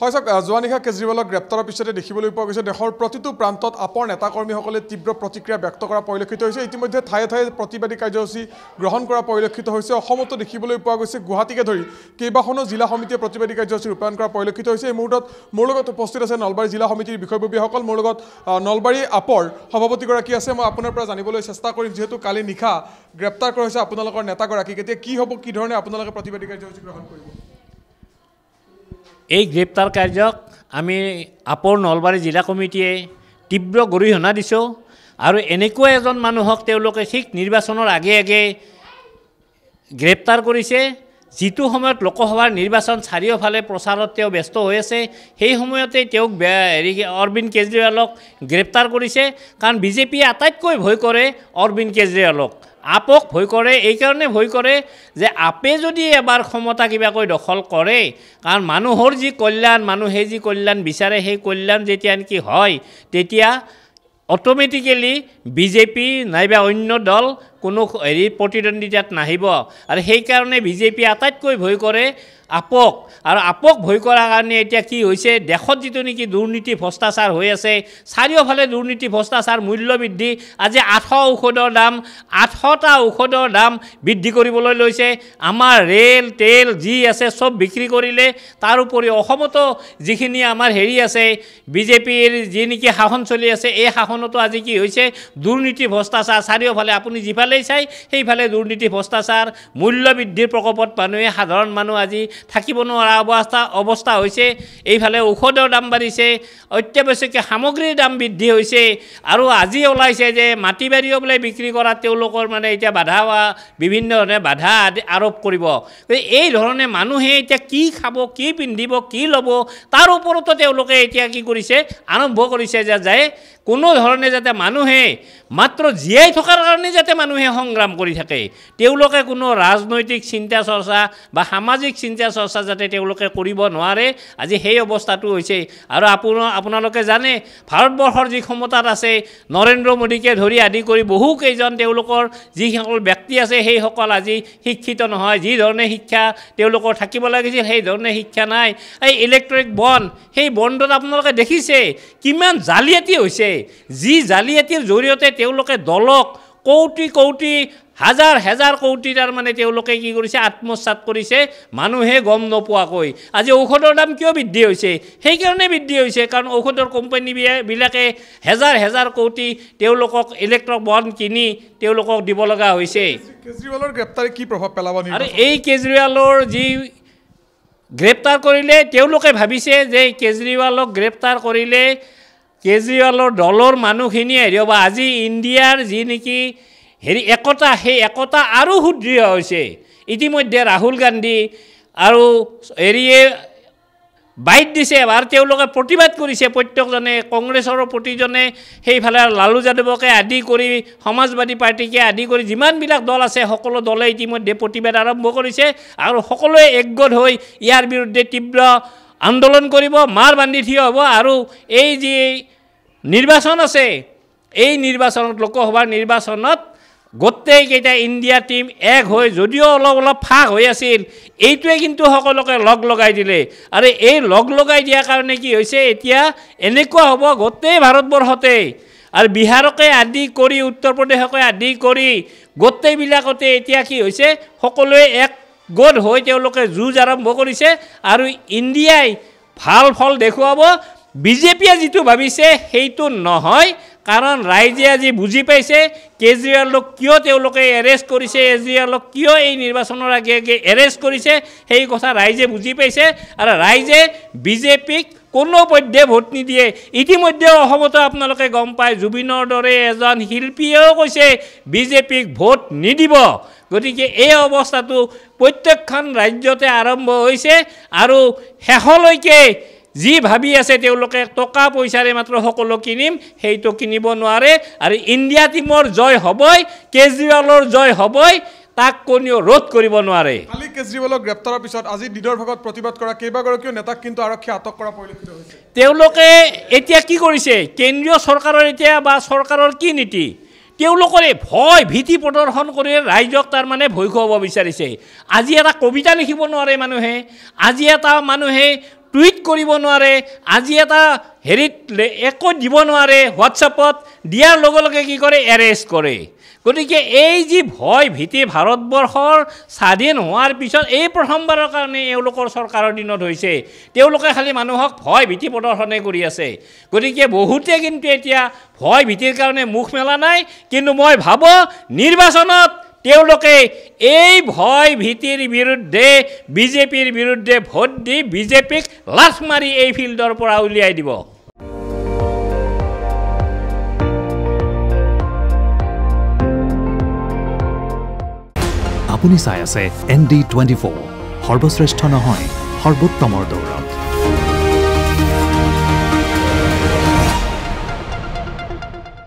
হয় চাওক যোৱা নিশা কেজৰিৱালক গ্ৰেপ্তাৰৰ পিছতে দেখিবলৈ পোৱা গৈছে দেশৰ প্ৰতিটো প্ৰান্তত আপৰ নেতাকৰ্মীসকলে তীব্ৰ প্ৰতিক্ৰিয়া ব্যক্ত কৰা পৰিলক্ষিত হৈছে ইতিমধ্যে ঠায়ে ঠায়ে প্ৰতিবাদী কাৰ্যসূচী গ্ৰহণ কৰা পৰিলক্ষিত হৈছে অসমতো দেখিবলৈ পোৱা গৈছে গুৱাহাটীকে ধৰি কেইবাখনো জিলা সমিতিয়ে প্ৰতিবাদী কাৰ্যসূচী ৰূপায়ণ কৰা পৰিলক্ষিত হৈছে এই মুহূৰ্তত মোৰ লগত উপস্থিত আছে নলবাৰী জিলা সমিতিৰ বিষয়ববীয়াসকল মোৰ লগত নলবাৰী আপৰ সভাপতিগৰাকী আছে মই আপোনাৰ পৰা জানিবলৈ চেষ্টা কৰিম যিহেতু কালি নিশা গ্ৰেপ্তাৰ কৰা হৈছে আপোনালোকৰ নেতাগৰাকীক এতিয়া কি হ'ব কি ধৰণে আপোনালোকে প্ৰতিবাদী কাৰ্যসূচী গ্ৰহণ কৰিব এই গ্ৰেপ্তাৰ কাৰ্যক আমি আপৰ নলবাৰী জিলা কমিটিয়ে তীব্ৰ গৰিহণা দিছোঁ আৰু এনেকুৱা এজন মানুহক তেওঁলোকে ঠিক নিৰ্বাচনৰ আগে আগে গ্ৰেপ্তাৰ কৰিছে যিটো সময়ত লোকসভাৰ নিৰ্বাচন চাৰিওফালে প্ৰচাৰত তেওঁ ব্যস্ত হৈ আছে সেই সময়তে তেওঁক হেৰি অৰবিন্দ কেজৰিৱালক গ্ৰেপ্তাৰ কৰিছে কাৰণ বিজেপিয়ে আটাইতকৈ ভয় কৰে অৰবিন্দ কেজৰিৱালক আপক ভয় কৰে এইকাৰণে ভয় কৰে যে আপে যদি এবাৰ ক্ষমতা কিবাকৈ দখল কৰে কাৰণ মানুহৰ যি কল্যাণ মানুহে যি কল্যাণ বিচাৰে সেই কল্যাণ যেতিয়া নেকি হয় তেতিয়া অট'মেটিকেলি বিজেপি নাইবা অন্য দল কোনো হেৰি প্ৰতিদ্বন্দ্বিতাত নাহিব আৰু সেইকাৰণে বিজেপিয়ে আটাইতকৈ ভয় কৰে আপক আৰু আপক ভয় কৰাৰ কাৰণে এতিয়া কি হৈছে দেশত যিটো নেকি দুৰ্নীতি ভ্ৰষ্টাচাৰ হৈ আছে চাৰিওফালে দুৰ্নীতি ভ্ৰষ্টাচাৰ মূল্য বৃদ্ধি আজি আঠশ ঔষধৰ দাম আঠশটা ঔষধৰ দাম বৃদ্ধি কৰিবলৈ লৈছে আমাৰ ৰেল তেল যি আছে চব বিক্ৰী কৰিলে তাৰ তাৰোপৰি অসমতো যিখিনি আমাৰ হেৰি আছে বিজেপিৰ যি নেকি শাসন চলি আছে এই শাসনতো আজি কি হৈছে দুৰ্নীতি ভ্ৰষ্টাচাৰ চাৰিওফালে আপুনি যিফালে যেইফালেই চাই সেইফালে দুৰ্নীতি ভ্ৰষ্টাচাৰ মূল্যবৃদ্ধিৰ প্ৰকোপত মানুহে সাধাৰণ মানুহ আজি থাকিব নোৱাৰা অৱস্থা অৱস্থা হৈছে এইফালে ঔষধৰ দাম বাঢ়িছে অত্যাৱশ্যকীয় সামগ্ৰীৰ দাম বৃদ্ধি হৈছে আৰু আজি ওলাইছে যে মাটি বাৰীও বোলে বিক্ৰী কৰাত তেওঁলোকৰ মানে এতিয়া বাধা হোৱা বিভিন্ন ধৰণে বাধা আৰোপ কৰিব এই ধৰণে মানুহে এতিয়া কি খাব কি পিন্ধিব কি ল'ব তাৰ ওপৰতো তেওঁলোকে এতিয়া কি কৰিছে আৰম্ভ কৰিছে যে যায় কোনো ধৰণে যাতে মানুহে মাত্ৰ জীয়াই থকাৰ কাৰণে যাতে মানুহে মানুহে সংগ্ৰাম কৰি থাকে তেওঁলোকে কোনো ৰাজনৈতিক চিন্তা চৰ্চা বা সামাজিক চিন্তা চৰ্চা যাতে তেওঁলোকে কৰিব নোৱাৰে আজি সেই অৱস্থাটো হৈছে আৰু আপোন আপোনালোকে জানে ভাৰতবৰ্ষৰ যি ক্ষমতাত আছে নৰেন্দ্ৰ মোদীকে ধৰি আদি কৰি বহুকেইজন তেওঁলোকৰ যিসকল ব্যক্তি আছে সেইসকল আজি শিক্ষিত নহয় যি ধৰণে শিক্ষা তেওঁলোকৰ থাকিব লাগিছিল সেই ধৰণে শিক্ষা নাই এই ইলেক্ট্ৰনিক বন সেই বণ্ডত আপোনালোকে দেখিছে কিমান জালিয়াতি হৈছে যি জালিয়াতিৰ জৰিয়তে তেওঁলোকে দলক কৌটি কৌটি হাজাৰ হেজাৰ কৌটি তাৰমানে তেওঁলোকে কি কৰিছে আত্মসাত কৰিছে মানুহে গম নোপোৱাকৈ আজি ঔষধৰ দাম কিয় বৃদ্ধি হৈছে সেইকাৰণে বৃদ্ধি হৈছে কাৰণ ঔষধৰ কোম্পানীবিলাকে হেজাৰ হেজাৰ কৌটি তেওঁলোকক ইলেক্ট্ৰিক বন কিনি তেওঁলোকক দিব লগা হৈছে কেজৰিৱালৰ গ্ৰেপ্তাৰে কি প্ৰভাৱ পেলাব আৰু এই কেজৰিৱালৰ যি গ্ৰেপ্তাৰ কৰিলে তেওঁলোকে ভাবিছে যে কেজৰিৱালক গ্ৰেপ্তাৰ কৰিলে কেজৰিৱালৰ দলৰ মানুহখিনিয়ে হেৰি হ'ব আজি ইণ্ডিয়াৰ যি নেকি হেৰি একতা সেই একতা আৰু সুদৃঢ় হৈছে ইতিমধ্যে ৰাহুল গান্ধী আৰু হেৰিয়ে বাইট দিছে আৰু তেওঁলোকে প্ৰতিবাদ কৰিছে প্ৰত্যেকজনে কংগ্ৰেছৰ প্ৰতিজনে সেইফালে লালু যাদৱকে আদি কৰি সমাজবাদী পাৰ্টীকে আদি কৰি যিমানবিলাক দল আছে সকলো দলে ইতিমধ্যে প্ৰতিবাদ আৰম্ভ কৰিছে আৰু সকলোৱে একগত হৈ ইয়াৰ বিৰুদ্ধে তীব্ৰ আন্দোলন কৰিব মাৰ বান্ধি থিয় হ'ব আৰু এই যি নিৰ্বাচন আছে এই নিৰ্বাচনত লোকসভাৰ নিৰ্বাচনত গোটেইকেইটা ইণ্ডিয়া টীম এক হৈ যদিও অলপ অলপ ফাগ হৈ আছিল এইটোৱে কিন্তু সকলোকে লগ লগাই দিলে আৰু এই লগ লগাই দিয়াৰ কাৰণে কি হৈছে এতিয়া এনেকুৱা হ'ব গোটেই ভাৰতবৰ্ষতে আৰু বিহাৰকে আদি কৰি উত্তৰ প্ৰদেশকে আদি কৰি গোটেইবিলাকতে এতিয়া কি হৈছে সকলোৱে এক গোট হৈ তেওঁলোকে যুঁজ আৰম্ভ কৰিছে আৰু ইণ্ডিয়াই ভাল ফল দেখুৱাব বিজেপিয়ে যিটো ভাবিছে সেইটো নহয় কাৰণ ৰাইজে আজি বুজি পাইছে কেজৰিৱালক কিয় তেওঁলোকে এৰেষ্ট কৰিছে কেজৰিৱালক কিয় এই নিৰ্বাচনৰ আগে আগে এৰেষ্ট কৰিছে সেই কথা ৰাইজে বুজি পাইছে আৰু ৰাইজে বিজেপিক কোনো পধ্যে ভোট নিদিয়ে ইতিমধ্যেও অসমতো আপোনালোকে গম পায় জুবিনৰ দৰে এজন শিল্পীয়েও কৈছে বিজেপিক ভোট নিদিব গতিকে এই অৱস্থাটো প্ৰত্যেকখন ৰাজ্যতে আৰম্ভ হৈছে আৰু শেষলৈকে যি ভাবি আছে তেওঁলোকে টকা পইচাৰে মাত্ৰ সকলো কিনিম সেইটো কিনিব নোৱাৰে আৰু ইণ্ডিয়া টীমৰ জয় হ'বই কেজৰিৱালৰ জয় হ'বই তাক কোনেও ৰোধ কৰিব নোৱাৰে কালি কেজৰিৱালক গ্ৰেপ্তাৰৰ পিছত আজি দিনৰ ভাগত প্ৰতিবাদ কৰা কেইবাগৰাকীও নেতাক কিন্তু আৰক্ষীয়ে আটক কৰা পৰিলক্ষিত হৈছে তেওঁলোকে এতিয়া কি কৰিছে কেন্দ্ৰীয় চৰকাৰৰ এতিয়া বা চৰকাৰৰ কি নীতি তেওঁলোকৰে ভয় ভীতি প্ৰদৰ্শন কৰি ৰাইজক তাৰমানে ভয় খুৱাব বিচাৰিছে আজি এটা কবিতা লিখিব নোৱাৰে মানুহে আজি এটা মানুহে টুইট কৰিব নোৱাৰে আজি এটা হেৰিত একো দিব নোৱাৰে হোৱাটছএপত দিয়াৰ লগে লগে কি কৰে এৰেষ্ট কৰে গতিকে এই যি ভয় ভীতি ভাৰতবৰ্ষৰ স্বাধীন হোৱাৰ পিছত এই প্ৰথমবাৰৰ কাৰণে এওঁলোকৰ চৰকাৰৰ দিনত হৈছে তেওঁলোকে খালী মানুহক ভয় ভীতি প্ৰদৰ্শনে কৰি আছে গতিকে বহুতে কিন্তু এতিয়া ভয় ভীতিৰ কাৰণে মুখ মেলা নাই কিন্তু মই ভাবোঁ নিৰ্বাচনত তেওঁলোকে এই ভয় ভীতিৰ বিৰুদ্ধে বিজেপিৰ বিৰুদ্ধে ভোট দি বিজেপিক লাছ মাৰি এই ফিল্ডৰ পৰা উলিয়াই দিব আপুনি চাই আছে এন ডি টুৱেণ্টি ফ'ৰ সৰ্বশ্ৰেষ্ঠ নহয় সৰ্বোত্তমৰ দৌৰত